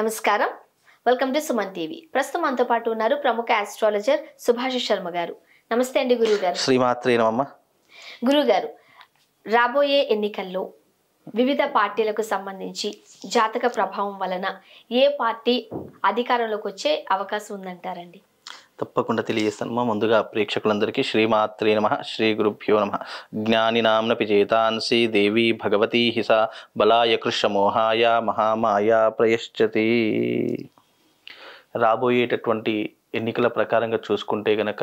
నమస్కారం welcome to Suman TV ప్రస్తుతం మనతో పాటు ఉన్నారు ప్రముఖ ఆస్ట్రాలజర్ సుభాష శర్మ గారు నమస్తే అండి గారు శ్రీమాత్రి గురువుగారు రాబోయే ఎన్నికల్లో వివిధ పార్టీలకు సంబంధించి జాతక ప్రభావం వలన ఏ పార్టీ అధికారంలోకి వచ్చే అవకాశం ఉందంటారండి తప్పకుండా తెలియజేస్తాను మా ముందుగా ప్రేక్షకులందరికీ శ్రీమాత్రే నమ శ్రీ గురుభ్యో నమ జ్ఞాని నామ్న పిచేతాన్సి దేవి భగవతీ హిస బలాయ మోహాయ మహామాయ ప్రయశ్చతి రాబోయేటటువంటి ఎన్నికల ప్రకారంగా చూసుకుంటే గనక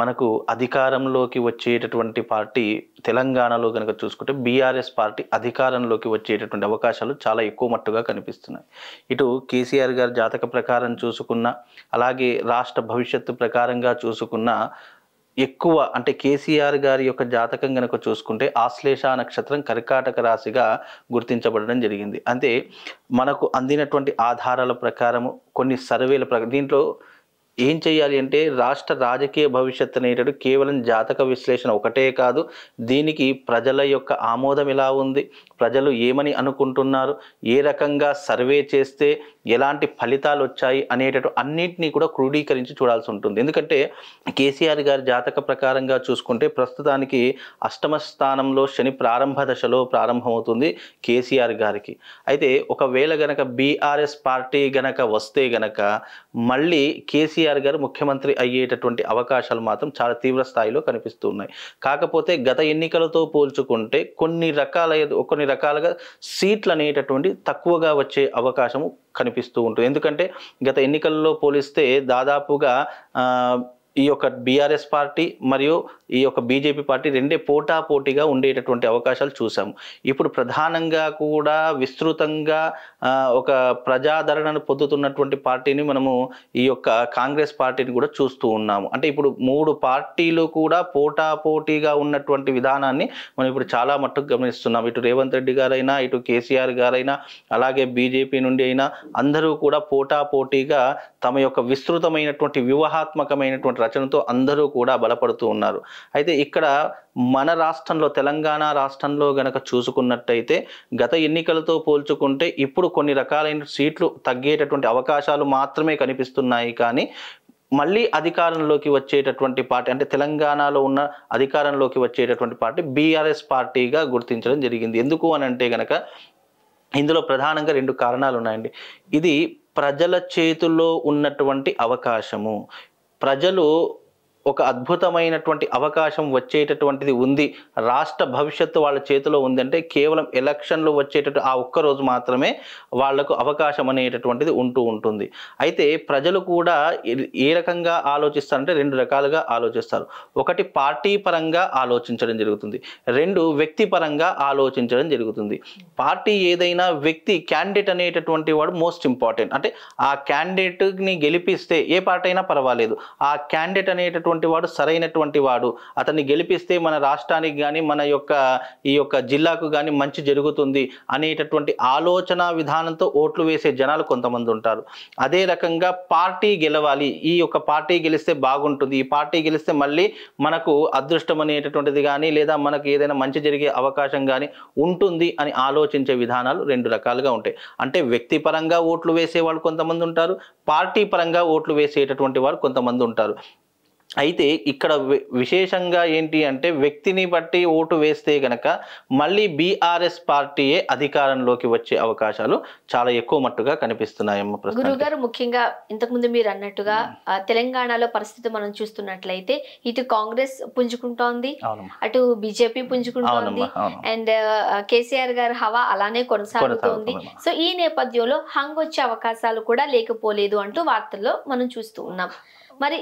మనకు అధికారంలోకి వచ్చేటటువంటి పార్టీ తెలంగాణలో కనుక చూసుకుంటే బీఆర్ఎస్ పార్టీ అధికారంలోకి వచ్చేటటువంటి అవకాశాలు చాలా ఎక్కువ మట్టుగా కనిపిస్తున్నాయి ఇటు కేసీఆర్ గారి జాతక ప్రకారం చూసుకున్న అలాగే రాష్ట్ర భవిష్యత్తు ప్రకారంగా చూసుకున్న ఎక్కువ అంటే కేసీఆర్ గారి యొక్క జాతకం కనుక చూసుకుంటే ఆశ్లేష నక్షత్రం కర్కాటక రాశిగా గుర్తించబడడం జరిగింది అంటే మనకు అందినటువంటి ఆధారాల ప్రకారము కొన్ని సర్వేల ప్రకారం దీంట్లో ఏం చేయాలి అంటే రాష్ట్ర రాజకీయ భవిష్యత్తు అనేటటువంటి కేవలం జాతక విశ్లేషణ ఒకటే కాదు దీనికి ప్రజల యొక్క ఆమోదం ఎలా ఉంది ప్రజలు ఏమని అనుకుంటున్నారు ఏ రకంగా సర్వే చేస్తే ఎలాంటి ఫలితాలు వచ్చాయి అనేటట్టు అన్నింటినీ కూడా క్రోడీకరించి చూడాల్సి ఉంటుంది ఎందుకంటే కేసీఆర్ గారి జాతక ప్రకారంగా చూసుకుంటే ప్రస్తుతానికి అష్టమ స్థానంలో శని ప్రారంభ దశలో ప్రారంభమవుతుంది కేసీఆర్ గారికి అయితే ఒకవేళ గనక బీఆర్ఎస్ పార్టీ గనక వస్తే గనక మళ్ళీ కేసీఆర్ గారు ముఖ్యమంత్రి అయ్యేటటువంటి అవకాశాలు మాత్రం చాలా తీవ్ర స్థాయిలో కనిపిస్తున్నాయి కాకపోతే గత ఎన్నికలతో పోల్చుకుంటే కొన్ని రకాల కొన్ని రకాలుగా సీట్లు అనేటటువంటి తక్కువగా వచ్చే అవకాశము కనిపిస్తూ ఉంటుంది ఎందుకంటే గత ఎన్నికల్లో పోలిస్తే దాదాపుగా ఈ యొక్క బీఆర్ఎస్ పార్టీ మరియు ఈ యొక్క బీజేపీ పార్టీ రెండే పోటాపోటీగా ఉండేటటువంటి అవకాశాలు చూసాము ఇప్పుడు ప్రధానంగా కూడా విస్తృతంగా ఒక ప్రజాదరణను పొందుతున్నటువంటి పార్టీని మనము ఈ యొక్క కాంగ్రెస్ పార్టీని కూడా చూస్తూ ఉన్నాము అంటే ఇప్పుడు మూడు పార్టీలు కూడా పోటాపోటీగా ఉన్నటువంటి విధానాన్ని మనం ఇప్పుడు చాలా మట్టుకు గమనిస్తున్నాం ఇటు రేవంత్ రెడ్డి గారైనా ఇటు కేసీఆర్ గారైనా అలాగే బీజేపీ నుండి అయినా అందరూ కూడా పోటాపోటీగా తమ యొక్క విస్తృతమైనటువంటి వ్యూహాత్మకమైనటువంటి రచనతో అందరూ కూడా బలపడుతూ ఉన్నారు అయితే ఇక్కడ మన రాష్ట్రంలో తెలంగాణ రాష్ట్రంలో గనక చూసుకున్నట్టయితే గత ఎన్నికలతో పోల్చుకుంటే ఇప్పుడు కొన్ని రకాలైన సీట్లు తగ్గేటటువంటి అవకాశాలు మాత్రమే కనిపిస్తున్నాయి కానీ మళ్ళీ అధికారంలోకి వచ్చేటటువంటి పార్టీ అంటే తెలంగాణలో ఉన్న అధికారంలోకి వచ్చేటటువంటి పార్టీ బీఆర్ఎస్ పార్టీగా గుర్తించడం జరిగింది ఎందుకు అని అంటే గనక ఇందులో ప్రధానంగా రెండు కారణాలు ఉన్నాయండి ఇది ప్రజల చేతుల్లో ఉన్నటువంటి అవకాశము प्रजलू ఒక అద్భుతమైనటువంటి అవకాశం వచ్చేటటువంటిది ఉంది రాష్ట్ర భవిష్యత్తు వాళ్ళ చేతిలో ఉందంటే కేవలం ఎలక్షన్లు వచ్చేటట్టు ఆ ఒక్కరోజు మాత్రమే వాళ్లకు అవకాశం అనేటటువంటిది ఉంటూ ఉంటుంది అయితే ప్రజలు కూడా ఏ రకంగా ఆలోచిస్తారంటే రెండు రకాలుగా ఆలోచిస్తారు ఒకటి పార్టీ పరంగా ఆలోచించడం జరుగుతుంది రెండు వ్యక్తి పరంగా ఆలోచించడం జరుగుతుంది పార్టీ ఏదైనా వ్యక్తి క్యాండిడేట్ అనేటటువంటి వాడు మోస్ట్ ఇంపార్టెంట్ అంటే ఆ క్యాండిడేట్ని గెలిపిస్తే ఏ పార్టీ అయినా పర్వాలేదు ఆ క్యాండిడేట్ అనేటటువంటి ఉన్నటువంటి వాడు సరైనటువంటి వాడు అతన్ని గెలిపిస్తే మన రాష్ట్రానికి కానీ మన యొక్క ఈ యొక్క జిల్లాకు కానీ మంచి జరుగుతుంది అనేటటువంటి ఆలోచన విధానంతో ఓట్లు వేసే జనాలు కొంతమంది ఉంటారు అదే రకంగా పార్టీ గెలవాలి ఈ యొక్క పార్టీ గెలిస్తే బాగుంటుంది ఈ పార్టీ గెలిస్తే మళ్ళీ మనకు అదృష్టం అనేటటువంటిది కానీ లేదా మనకు ఏదైనా మంచి జరిగే అవకాశం కానీ ఉంటుంది అని ఆలోచించే విధానాలు రెండు రకాలుగా ఉంటాయి అంటే వ్యక్తిపరంగా ఓట్లు వేసే వాళ్ళు కొంతమంది ఉంటారు పార్టీ పరంగా ఓట్లు వేసేటటువంటి వారు కొంతమంది ఉంటారు అయితే ఇక్కడ విశేషంగా ఏంటి అంటే వ్యక్తిని బట్టి ఓటు వేస్తే గనక మళ్ళీ బీఆర్ఎస్ పార్టీయే అధికారంలోకి వచ్చే అవకాశాలు చాలా ఎక్కువ మట్టుగా కనిపిస్తున్నాయి గురువు గారు ముఖ్యంగా ఇంతకుముందు మీరు అన్నట్టుగా తెలంగాణలో పరిస్థితి మనం చూస్తున్నట్లయితే ఇటు కాంగ్రెస్ పుంజుకుంటోంది అటు బీజేపీ పుంజుకుంటోంది అండ్ కేసీఆర్ గారు హవా అలానే కొనసాగుతోంది సో ఈ నేపథ్యంలో హంగ్ వచ్చే అవకాశాలు కూడా లేకపోలేదు అంటూ వార్తల్లో మనం చూస్తూ ఉన్నాం మరి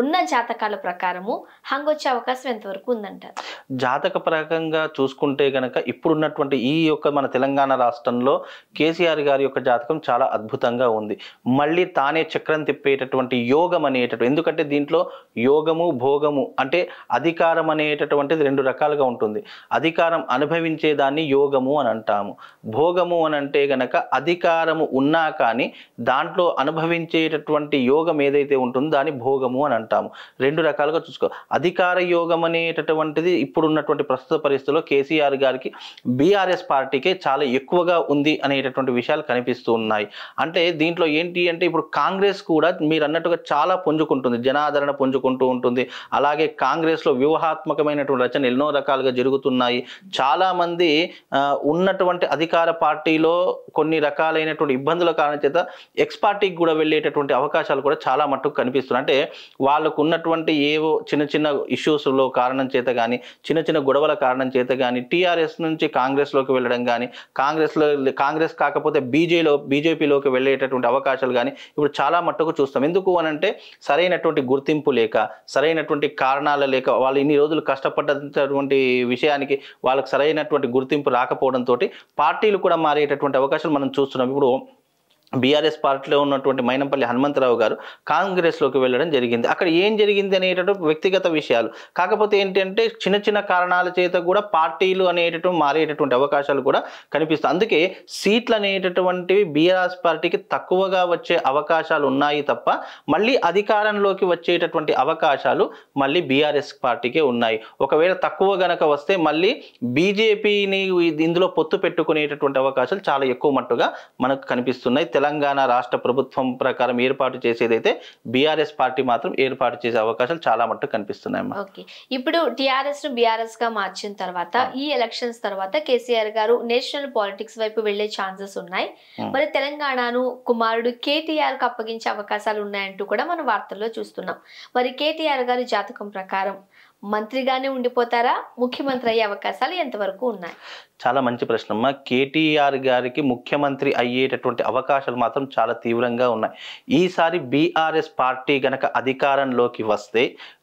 ఉన్న జాతకాల ప్రకారము వచ్చే అవకాశం ఎంతవరకు ఉందంటారు జాతక పరకంగా చూసుకుంటే గనక ఇప్పుడున్నటువంటి ఈ యొక్క మన తెలంగాణ రాష్ట్రంలో కేసీఆర్ గారి యొక్క జాతకం చాలా అద్భుతంగా ఉంది మళ్ళీ తానే చక్రం తిప్పేటటువంటి యోగం అనేటటువంటి ఎందుకంటే దీంట్లో యోగము భోగము అంటే అధికారం అనేటటువంటిది రెండు రకాలుగా ఉంటుంది అధికారం అనుభవించే దాన్ని యోగము అని అంటాము భోగము అని అంటే గనక అధికారము ఉన్నా కానీ దాంట్లో అనుభవించేటటువంటి యోగం ఏదైతే ఉంటుందో దాన్ని భోగము అని అంటాము రెండు రకాలుగా చూసుకో అధికార యోగం అనేటటువంటిది ఇప్పుడున్నటువంటి ప్రస్తుత పరిస్థితుల్లో కేసీఆర్ గారికి బీఆర్ఎస్ పార్టీకే చాలా ఎక్కువగా ఉంది అనేటటువంటి విషయాలు కనిపిస్తూ ఉన్నాయి అంటే దీంట్లో ఏంటి అంటే ఇప్పుడు కాంగ్రెస్ కూడా మీరు అన్నట్టుగా చాలా పుంజుకుంటుంది జనాదరణ పుంజుకుంటూ ఉంటుంది అలాగే కాంగ్రెస్లో వ్యూహాత్మకమైనటువంటి రచన ఎన్నో రకాలుగా జరుగుతున్నాయి చాలామంది ఉన్నటువంటి అధికార పార్టీలో కొన్ని రకాలైనటువంటి ఇబ్బందుల కారణం చేత ఎక్స్ పార్టీకి కూడా వెళ్ళేటటువంటి అవకాశాలు కూడా చాలా మట్టుకు కనిపిస్తున్నాయి అంటే వాళ్ళకు ఉన్నటువంటి ఏవో చిన్న చిన్న ఇష్యూస్లో కారణం చేత కానీ చిన్న చిన్న గొడవల కారణం చేత కానీ టీఆర్ఎస్ నుంచి కాంగ్రెస్లోకి వెళ్ళడం కానీ కాంగ్రెస్లో కాంగ్రెస్ కాకపోతే బీజేలో బీజేపీలోకి వెళ్ళేటటువంటి అవకాశాలు కానీ ఇప్పుడు చాలా మట్టుకు చూస్తాం ఎందుకు అనంటే సరైనటువంటి గుర్తింపు లేక సరైనటువంటి కారణాలు లేక వాళ్ళు ఇన్ని రోజులు కష్టపడ్డటువంటి విషయానికి వాళ్ళకి సరైనటువంటి గుర్తింపు రాకపోవడంతో పార్టీలు కూడా మారేటటువంటి అవకాశాలు మనం చూస్తున్నాం ఇప్పుడు బీఆర్ఎస్ పార్టీలో ఉన్నటువంటి మైనంపల్లి హనుమంతరావు గారు కాంగ్రెస్లోకి వెళ్ళడం జరిగింది అక్కడ ఏం జరిగింది అనేటటువంటి వ్యక్తిగత విషయాలు కాకపోతే ఏంటంటే చిన్న చిన్న కారణాల చేత కూడా పార్టీలు అనేటటువంటి మారేటటువంటి అవకాశాలు కూడా కనిపిస్తాయి అందుకే సీట్లు అనేటటువంటివి బీఆర్ఎస్ పార్టీకి తక్కువగా వచ్చే అవకాశాలు ఉన్నాయి తప్ప మళ్ళీ అధికారంలోకి వచ్చేటటువంటి అవకాశాలు మళ్ళీ బీఆర్ఎస్ పార్టీకే ఉన్నాయి ఒకవేళ తక్కువ గనక వస్తే మళ్ళీ బీజేపీని ఇందులో పొత్తు పెట్టుకునేటటువంటి అవకాశాలు చాలా ఎక్కువ మట్టుగా మనకు కనిపిస్తున్నాయి తెలంగాణ రాష్ట్ర ప్రభుత్వం ప్రకారం ఏర్పాటు చేసేదైతే బీఆర్ఎస్ పార్టీ మాత్రం ఏర్పాటు చేసే అవకాశాలు చాలా మట్టుకు ఓకే ఇప్పుడు టిఆర్ఎస్ ను బీఆర్ఎస్ గా మార్చిన తర్వాత ఈ ఎలక్షన్స్ తర్వాత కేసీఆర్ గారు నేషనల్ పాలిటిక్స్ వైపు వెళ్లే ఛాన్సెస్ ఉన్నాయి మరి తెలంగాణను కుమారుడు కేటీఆర్ కు అప్పగించే అవకాశాలు ఉన్నాయంటూ కూడా మనం వార్తల్లో చూస్తున్నాం మరి కేటీఆర్ గారి జాతకం ప్రకారం మంత్రిగానే ఉండిపోతారా ముఖ్యమంత్రి అయ్యే అవకాశాలు ఎంతవరకు ఉన్నాయి చాలా మంచి ప్రశ్న అమ్మ కేటీఆర్ గారికి ముఖ్యమంత్రి అయ్యేటటువంటి అవకాశాలు మాత్రం చాలా తీవ్రంగా ఉన్నాయి ఈసారి బీఆర్ఎస్ పార్టీ గనక అధికారంలోకి వస్తే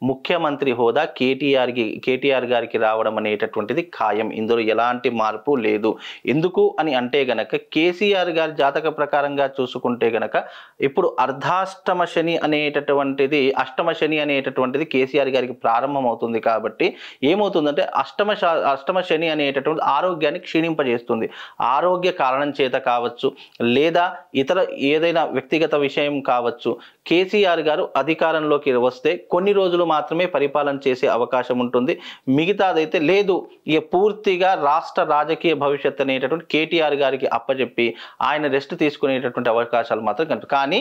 ముఖ్యమంత్రి హోదా కేటీఆర్కి కేటీఆర్ గారికి రావడం అనేటటువంటిది ఖాయం ఇందులో ఎలాంటి మార్పు లేదు ఎందుకు అని అంటే గనక కేసీఆర్ గారి జాతక ప్రకారంగా చూసుకుంటే గనక ఇప్పుడు అర్ధాష్టమ శని అనేటటువంటిది అష్టమ శని అనేటటువంటిది కేసీఆర్ గారికి ప్రారంభమవుతుంది కాబట్టి ఏమవుతుందంటే అష్టమ అష్టమ శని అనేటటువంటి ఆరోగ్య ఆరోగ్యాన్ని క్షీణింపజేస్తుంది ఆరోగ్య కారణం చేత కావచ్చు లేదా ఇతర ఏదైనా వ్యక్తిగత విషయం కావచ్చు కేసీఆర్ గారు అధికారంలోకి వస్తే కొన్ని రోజులు మాత్రమే పరిపాలన చేసే అవకాశం ఉంటుంది మిగతాదైతే లేదు ఇక పూర్తిగా రాష్ట్ర రాజకీయ భవిష్యత్తు అనేటటువంటి కేటీఆర్ గారికి అప్పచెప్పి ఆయన రెస్ట్ తీసుకునేటటువంటి అవకాశాలు మాత్రం కానీ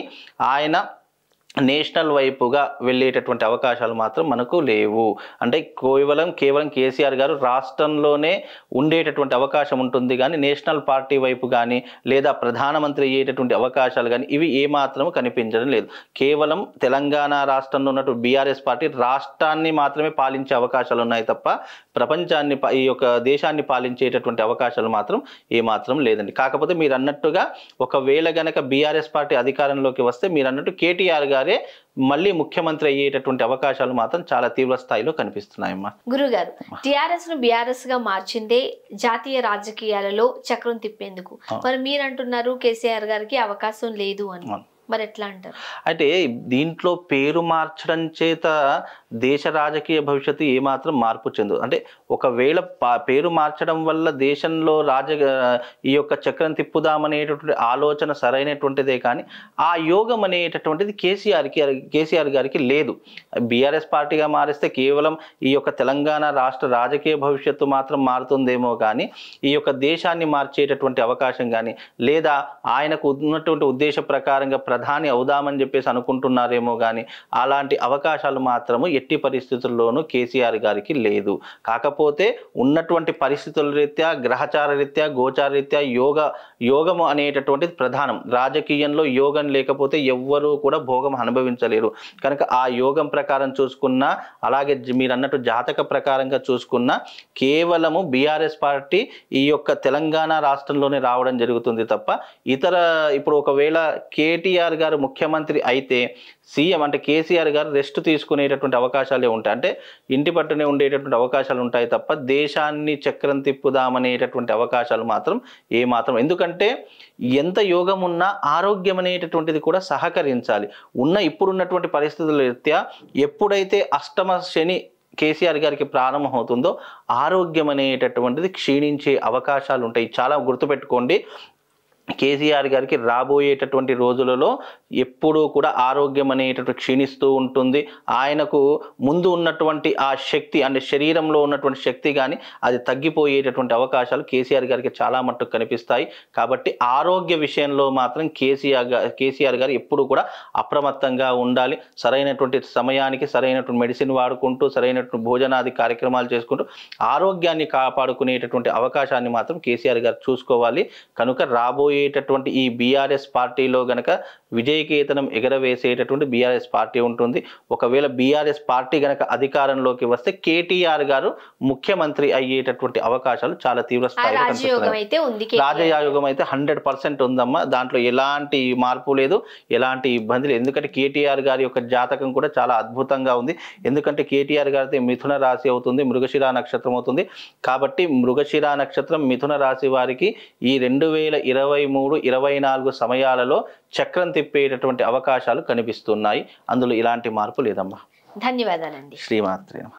ఆయన నేషనల్ వైపుగా వెళ్ళేటటువంటి అవకాశాలు మాత్రం మనకు లేవు అంటే కేవలం కేవలం కేసీఆర్ గారు రాష్ట్రంలోనే ఉండేటటువంటి అవకాశం ఉంటుంది కానీ నేషనల్ పార్టీ వైపు కానీ లేదా ప్రధానమంత్రి అయ్యేటటువంటి అవకాశాలు కానీ ఇవి ఏమాత్రము కనిపించడం లేదు కేవలం తెలంగాణ రాష్ట్రంలో ఉన్నటువంటి బీఆర్ఎస్ పార్టీ రాష్ట్రాన్ని మాత్రమే పాలించే అవకాశాలు ఉన్నాయి తప్ప ప్రపంచాన్ని ఈ యొక్క దేశాన్ని పాలించేటటువంటి అవకాశాలు మాత్రం ఏమాత్రం లేదండి కాకపోతే మీరు అన్నట్టుగా ఒకవేళ గనక బీఆర్ఎస్ పార్టీ అధికారంలోకి వస్తే మీరు అన్నట్టు కేటీఆర్ గారు అలాగే మళ్ళీ ముఖ్యమంత్రి అయ్యేటటువంటి అవకాశాలు మాత్రం చాలా తీవ్ర స్థాయిలో కనిపిస్తున్నాయమ్మా గురుగారు టిఆర్ఎస్ ను బీఆర్ఎస్ గా మార్చిందే జాతీయ రాజకీయాలలో చక్రం తిప్పేందుకు మరి మీరు అంటున్నారు కేసీఆర్ గారికి అవకాశం లేదు అని మరి ఎట్లా అంటారు అయితే దీంట్లో పేరు మార్చడం చేత దేశ రాజకీయ భవిష్యత్తు ఏమాత్రం మార్పు చెందు అంటే ఒకవేళ పేరు మార్చడం వల్ల దేశంలో రాజ ఈ యొక్క చక్రం తిప్పుదామనేటటువంటి ఆలోచన సరైనటువంటిదే కానీ ఆ యోగం అనేటటువంటిది కేసీఆర్కి కేసీఆర్ గారికి లేదు బీఆర్ఎస్ పార్టీగా మారిస్తే కేవలం ఈ యొక్క తెలంగాణ రాష్ట్ర రాజకీయ భవిష్యత్తు మాత్రం మారుతుందేమో కానీ ఈ యొక్క దేశాన్ని మార్చేటటువంటి అవకాశం కానీ లేదా ఆయనకు ఉన్నటువంటి ఉద్దేశ ప్రకారంగా ప్రధాని అవుదామని చెప్పేసి అనుకుంటున్నారేమో కానీ అలాంటి అవకాశాలు మాత్రము ఎట్టి పరిస్థితుల్లోనూ కేసీఆర్ గారికి లేదు కాకపోతే ఉన్నటువంటి పరిస్థితుల రీత్యా గ్రహచార రీత్యా గోచార రీత్యా యోగ యోగం అనేటటువంటిది ప్రధానం రాజకీయంలో యోగం లేకపోతే ఎవ్వరూ కూడా భోగం అనుభవించలేరు కనుక ఆ యోగం ప్రకారం చూసుకున్నా అలాగే మీరు అన్నట్టు జాతక ప్రకారంగా చూసుకున్నా కేవలము బీఆర్ఎస్ పార్టీ ఈ యొక్క తెలంగాణ రాష్ట్రంలోనే రావడం జరుగుతుంది తప్ప ఇతర ఇప్పుడు ఒకవేళ కేటీఆర్ గారు ముఖ్యమంత్రి అయితే సీఎం అంటే కేసీఆర్ గారు రెస్ట్ తీసుకునేటటువంటి అవకాశాలే ఉంటాయి అంటే ఇంటి పట్టునే ఉండేటటువంటి అవకాశాలు ఉంటాయి తప్ప దేశాన్ని చక్రం తిప్పుదామనేటటువంటి అవకాశాలు మాత్రం ఏమాత్రం ఎందుకంటే ఎంత యోగం ఉన్నా ఆరోగ్యం అనేటటువంటిది కూడా సహకరించాలి ఉన్న ఇప్పుడున్నటువంటి పరిస్థితుల రీత్యా ఎప్పుడైతే అష్టమ శని కేసీఆర్ గారికి ప్రారంభమవుతుందో ఆరోగ్యం అనేటటువంటిది క్షీణించే అవకాశాలు ఉంటాయి చాలా గుర్తుపెట్టుకోండి కేసీఆర్ గారికి రాబోయేటటువంటి రోజులలో ఎప్పుడూ కూడా ఆరోగ్యం అనేటటువంటి క్షీణిస్తూ ఉంటుంది ఆయనకు ముందు ఉన్నటువంటి ఆ శక్తి అంటే శరీరంలో ఉన్నటువంటి శక్తి కానీ అది తగ్గిపోయేటటువంటి అవకాశాలు కేసీఆర్ గారికి చాలా మట్టుకు కనిపిస్తాయి కాబట్టి ఆరోగ్య విషయంలో మాత్రం కేసీఆర్ గారు కేసీఆర్ గారు ఎప్పుడు కూడా అప్రమత్తంగా ఉండాలి సరైనటువంటి సమయానికి సరైనటువంటి మెడిసిన్ వాడుకుంటూ సరైనటువంటి భోజనాది కార్యక్రమాలు చేసుకుంటూ ఆరోగ్యాన్ని కాపాడుకునేటటువంటి అవకాశాన్ని మాత్రం కేసీఆర్ గారు చూసుకోవాలి కనుక రాబోయేటటువంటి ఈ బీఆర్ఎస్ పార్టీలో గనక విజయ విజయకేతనం ఎగరవేసేటటువంటి బీఆర్ఎస్ పార్టీ ఉంటుంది ఒకవేళ బీఆర్ఎస్ పార్టీ గనక అధికారంలోకి వస్తే కేటీఆర్ గారు ముఖ్యమంత్రి అయ్యేటటువంటి అవకాశాలు చాలా తీవ్ర స్థాయిలో రాజయోగం అయితే హండ్రెడ్ పర్సెంట్ ఉందమ్మా దాంట్లో ఎలాంటి మార్పు లేదు ఎలాంటి ఇబ్బంది లేదు ఎందుకంటే కేటీఆర్ గారి యొక్క జాతకం కూడా చాలా అద్భుతంగా ఉంది ఎందుకంటే కేటీఆర్ గారితో మిథున రాశి అవుతుంది మృగశిరా నక్షత్రం అవుతుంది కాబట్టి మృగశిరా నక్షత్రం మిథున రాశి వారికి ఈ రెండు వేల ఇరవై మూడు ఇరవై నాలుగు సమయాలలో చక్రం తిప్పేటటువంటి అవకాశాలు కనిపిస్తున్నాయి అందులో ఇలాంటి మార్పు లేదమ్మా ధన్యవాదాలండి శ్రీమాత్రేనమ్మ